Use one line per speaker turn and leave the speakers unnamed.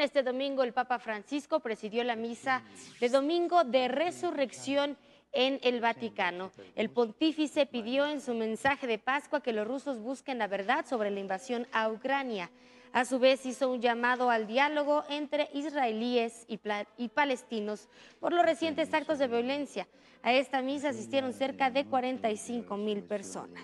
este domingo el Papa Francisco presidió la misa de domingo de resurrección en el Vaticano. El pontífice pidió en su mensaje de Pascua que los rusos busquen la verdad sobre la invasión a Ucrania. A su vez hizo un llamado al diálogo entre israelíes y, y, palestinos por los recientes actos de violencia. A esta misa asistieron cerca de 45 mil personas.